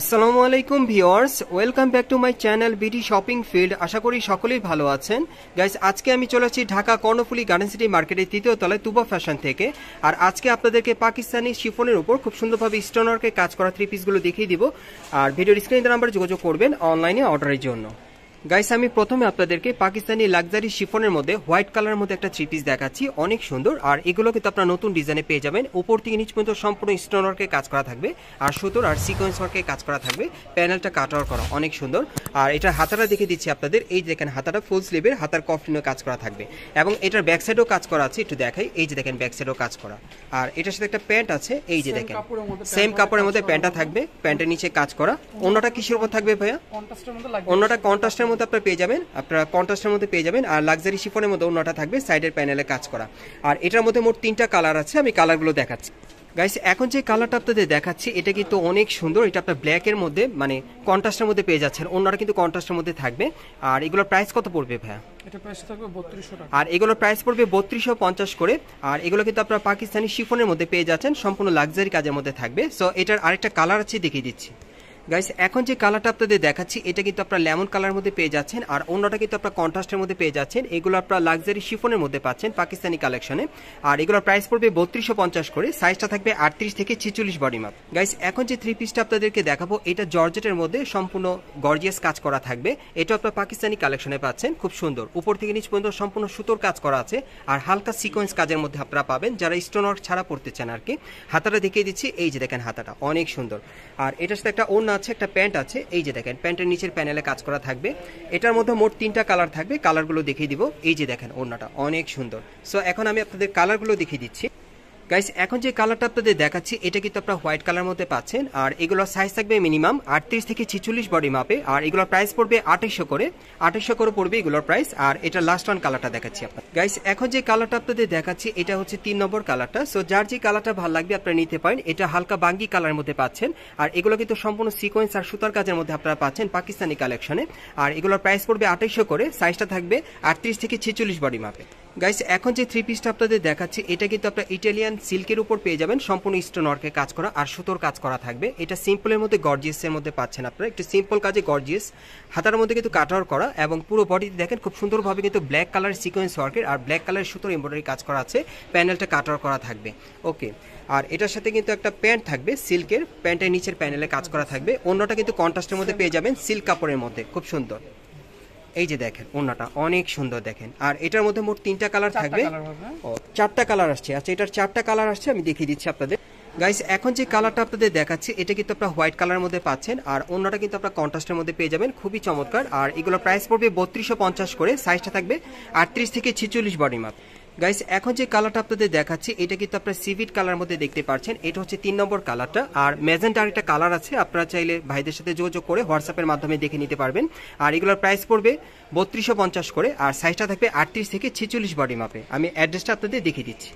আসসালামু আলাইকুম viewers welcome back to my channel BD shopping field আশা করি সকলেই ভালো আছেন গাইস আজকে আমি চলে আসছি ঢাকা কর্ণফুলি গার্ডেন সিটি মার্কেটের তৃতীয় তলায় তুবা ফ্যাশন থেকে আর আজকে আপনাদেরকে পাকিস্তানি শিফনের উপর খুব সুন্দরভাবে স্টোনারকে কাজ করা থ্রি পিসগুলো দেখিয়ে দিব আর ভিডিওর স্ক্রিনের নাম্বার যোগাযোগ করবেন অনলাইনে অর্ডারের জন্য গাইস আমি প্রথমে আপনাদেরকে পাকিস্তানি লাক্সারি শিফনের মধ্যে হোয়াইট কালার মধ্যে একটা থ্রি পিস দেখাচ্ছি অনেক সুন্দর আর এগুলো কিন্তু আপনার নতুন ডিজাইনে পেয়ে যাবেন উপর থেকে নিচ পর্যন্ত সম্পূর্ণ স্টোন ওয়ার্কে কাজ করা থাকবে আর সুতোর আর সিকোয়েন্স ওয়ার্কে কাজ করা থাকবে প্যানেলটা কাটার করা অনেক সুন্দর আর এটার হাতাটা দেখে দিচ্ছি আপনাদের এই যে দেখেন হাতাটা ফুল স্লিভের হাতার কফিনও কাজ করা থাকবে এবং এটার ব্যাক সাইডেও কাজ করা আছে একটু দেখাই এই যে দেখেন ব্যাক সাইডেও কাজ করা আর এটার সাথে একটা প্যান্ট আছে এই যে দেখেন সেম কাপড়ের মধ্যে প্যান্টটা থাকবে প্যান্টের নিচে কাজ করা অন্যটা কিসের উপর থাকবে ভাইয়া অন্যটা কন্ট্রাস্টের মধ্যে আপনারা পেয়ে যাবেন আপনারা কন্ট্রাস্টের মধ্যে পেয়ে যাবেন আর লাক্সারি শিফনের মধ্যে অন্যটা থাকবে সাইডের প্যানেলে কাজ করা আর এটার মধ্যে মোট তিনটা কালার আছে আমি কালারগুলো দেখাচ্ছি গাইস এখন যে কালারটা আপনাদের দেখাচ্ছি এটা কিন্তু অনেক সুন্দর এটা আপনার ব্ল্যাকের মধ্যে মানে কন্ট্রাস্টের মধ্যে পেয়ে যাচ্ছেন অন্যরা কিন্তু কন্ট্রাস্টের মধ্যে থাকবে আর এগুলোর প্রাইস কত পড়বে ভাইয়া এটা প্রাইস থাকবে বত্রিশশো টাকা আর এগুলোর প্রাইস পড়বে বত্রিশশো পঞ্চাশ করে আর এগুলো কিন্তু আপনারা পাকিস্তানি শিফনের মধ্যে পেয়ে যাচ্ছেন সম্পূর্ণ লাক্সারি কাজের মধ্যে থাকবে সো এটার আরেকটা কালার আছে দেখিয়ে দিচ্ছি গাইস এখন যে কালারটা আপনাদের দেখাচ্ছি এটা কিন্তু আপনার লেমন কালার মধ্যে পেয়ে যাচ্ছেন আর অন্যটা কিন্তু আপনার কন্ট্রাস্টের মধ্যে পেয়ে যাচ্ছেন এগুলো আপনার লাক্সারি শিফনের মধ্যে পাচ্ছেন পাকিস্তানি কালেকশনে আর এগুলোর প্রাইস পড়বে বত্রিশশো পঞ্চাশ করে সাইজটা থাকবে আটত্রিশ থেকে ছিচল্লিশ বডি মাপ গাইস এখন যে থ্রি পিসটা আপনাদেরকে দেখাবো এটা জর্জেটের মধ্যে সম্পূর্ণ গর্জিয়াস কাজ করা থাকবে এটা আপনার পাকিস্তানি কালেকশনে পাচ্ছেন খুব সুন্দর উপর থেকে নিচ পর্যন্ত সম্পূর্ণ সুতোর কাজ করা আছে আর হালকা সিকোয়েন্স কাজের মধ্যে আপনারা পাবেন যারা স্টোনওয়ার্ক ছাড়া পড়তে চান আর কি হাতাটা দেখিয়ে দিচ্ছি এই যে দেখেন হাতাটা অনেক সুন্দর আর এটার সাথে একটা অন্য আছে একটা প্যান্ট আছে এই যে দেখেন প্যান্টের নিচের প্যানেলে কাজ করা থাকবে এটার মধ্যে মোট তিনটা কালার থাকবে কালারগুলো দেখিয়ে দিব এই যে দেখেন ওড়নাটা অনেক সুন্দর সো এখন আমি আপনাদের কালারগুলো দেখিয়ে দিচ্ছি গাইস এখন যে কালারটা আপনাদের দেখাচ্ছি এটা কিন্তু আপনারা হোয়াইট কালার মধ্যে পাচ্ছেন আর এগুলোর সাইজ থাকবে মিনিমাম আটত্রিশ থেকে ছিচল্লিশ বডি মাপে আর এগুলোর প্রাইস পড়বে আঠাশশো করে আঠাশশো করে পড়বে এগুলোর প্রাইস আর এটা লাস্ট ওয়ান কালারটা দেখাচ্ছি আপনার গাইস এখন যে কালারটা আপনাদের দেখাচ্ছি এটা হচ্ছে তিন নম্বর কালারটা সো যার যে কালারটা ভালো লাগবে আপনারা নিতে পারেন এটা হালকা বাঙ্গি কালারের মধ্যে পাচ্ছেন আর এগুলো কিন্তু সম্পূর্ণ সিকোয়েন্স আর সুতার কাজের মধ্যে আপনারা পাচ্ছেন পাকিস্তানি কালেকশনে আর এগুলোর প্রাইস পড়বে আঠাশশো করে সাইজটা থাকবে আটত্রিশ থেকে ছেচল্লিশ বডি মাপে গাইস এখন যে থ্রি পিসটা আপনাদের দেখাচ্ছি এটা কিন্তু আপনার ইটালিয়ান সিল্কের উপর পেয়ে যাবেন সম্পূর্ণ স্টোনওয়ার্কে কাজ করা আর সুতোর কাজ করা থাকবে এটা সিম্পলের মধ্যে গর্জিয়াসের মধ্যে পাচ্ছেন আপনারা একটু সিম্পল কাজে গর্জিয়াস হাতার মধ্যে কিন্তু কাটার করা এবং পুরো বডিতে দেখেন খুব সুন্দরভাবে কিন্তু ব্ল্যাক কালার সিকোয়েন্স ওয়ার্কের আর ব্ল্যাক কালার সুতোর এমব্রয়ডারি কাজ করা আছে প্যানেলটা কাটার করা থাকবে ওকে আর এটার সাথে কিন্তু একটা প্যান্ট থাকবে সিল্কের প্যান্টের নিচের প্যানেলে কাজ করা থাকবে অন্যটা কিন্তু কন্ট্রাস্টের মধ্যে আচ্ছা। পেয়ে যাবেন সিল্ক কাপড়ের মধ্যে খুব সুন্দর এই যে দেখেন ওনাটা অনেক সুন্দর দেখেন আর এটার মধ্যে মোট তিনটা কালার থাকবে চারটা কালার আসছে আচ্ছা এটার চারটা কালার আসছে আমি দেখিয়ে দিচ্ছি আপনাদের গাইস এখন যে কালারটা আপনাদের দেখাচ্ছি এটা কিন্তু আপনারা হোয়াইট কালারের মধ্যে পাচ্ছেন আর অন্যটা কিন্তু আপনারা কন্ট্রাস্টের মধ্যে পেয়ে যাবেন খুবই চমৎকার আর এগুলো প্রাইস পড়বে বত্রিশশো পঞ্চাশ করে সাইজটা থাকবে আটত্রিশ থেকে ছিচল্লিশ বডি মাপ গাইস এখন যে কালারটা আপনাদের দেখাচ্ছি এটা কিন্তু আপনার সিভিট কালার মধ্যে দেখতে পাচ্ছেন এটা হচ্ছে তিন নম্বর কালারটা আর মেজেন্টা একটা কালার আছে আপনারা চাইলে ভাইদের সাথে যোগাযোগ করে হোয়াটসঅ্যাপের মাধ্যমে দেখে নিতে পারবেন আর এগুলোর প্রাইস পড়বে বত্রিশশো করে আর সাইজটা থাকবে আটত্রিশ থেকে ছেচল্লিশ বডি মাপে আমি অ্যাড্রেসটা আপনাদের দেখিয়ে দিচ্ছি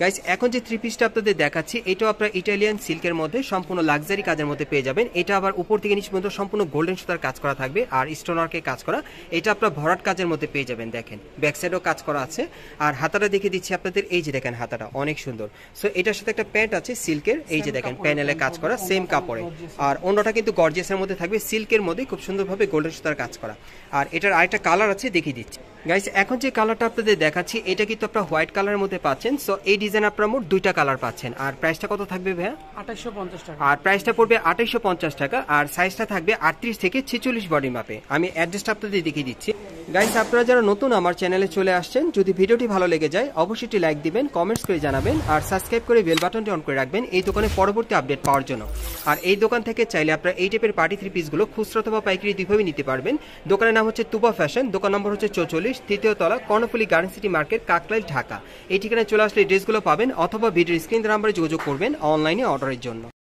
গাইস এখন যে থ্রি পিসটা আপনাদের দেখাচ্ছি এটাও আপনারা ইটালিয়ান সিল্কের মধ্যে সম্পূর্ণ লাক্সারি কাজের মধ্যে পেয়ে যাবেন এটা আবার উপর থেকে নিচ পর্যন্ত সম্পূর্ণ গোল্ডেন সুতার কাজ করা থাকবে আর স্টোনারকে কাজ করা এটা আপনারা ভরাট কাজের মধ্যে পেয়ে যাবেন দেখেন ব্যাকসাইডও কাজ করা আছে আর হাতাটা দেখে দিচ্ছি আপনাদের এই যে দেখেন হাতাটা অনেক সুন্দর সো এটার সাথে একটা প্যান্ট আছে সিল্কের এই যে দেখেন প্যানেলে কাজ করা সেম কাপড়ে আর অন্যটা কিন্তু গর্জেসের মধ্যে থাকবে সিল্কের মধ্যে খুব সুন্দরভাবে গোল্ডেন সুতার কাজ করা আর এটার আরেকটা কালার আছে দেখিয়ে দিচ্ছি গাইস এখন যে কালারটা আপনাদের দেখাচ্ছি এটা কিন্তু আপনারা হোয়াইট কালারের মধ্যে পাচ্ছেন সো এই ডিজাইন আপনারা মোট দুইটা কালার পাচ্ছেন আর প্রাইসটা কত থাকবে ভাইয়া আঠাশশো পঞ্চাশ টাকা আর প্রাইসটা পড়বে আঠাইশো পঞ্চাশ টাকা আর সাইজটা থাকবে আটত্রিশ থেকে ছেচল্লিশ বডি মাপে আমি অ্যাড্রেসটা আপনাদের দেখিয়ে দিচ্ছি গাইস আপনারা যারা নতুন আমার চ্যানেলে চলে আসছেন যদি ভিডিওটি ভালো লেগে যায় অবশ্যই লাইক দিবেন কমেন্টস করে জানাবেন আর সাবস্ক্রাইব করে বেল বাটনটি অন করে রাখবেন এই দোকানে পরবর্তী আপডেট পাওয়ার জন্য আর এই দোকান থেকে চাইলে আপনারা এই টাইপের পার্টি থ্রি পিসগুলো খুচরো অথবা পাইকারি দুইভাবে নিতে পারবেন দোকানের নাম হচ্ছে তুবা ফ্যাশন দোকান নম্বর হচ্ছে চৌচল্লিশ তৃতীয় তলা Karnaphuli garden city market Kaklail Dhaka এই ঠিকানায় চলে আসলে ড্রেসগুলো পাবেন অথবা ভিডিওর স্ক্রিন নাম্বারে যোগাযোগ করবেন অনলাইনে অর্ডারের জন্য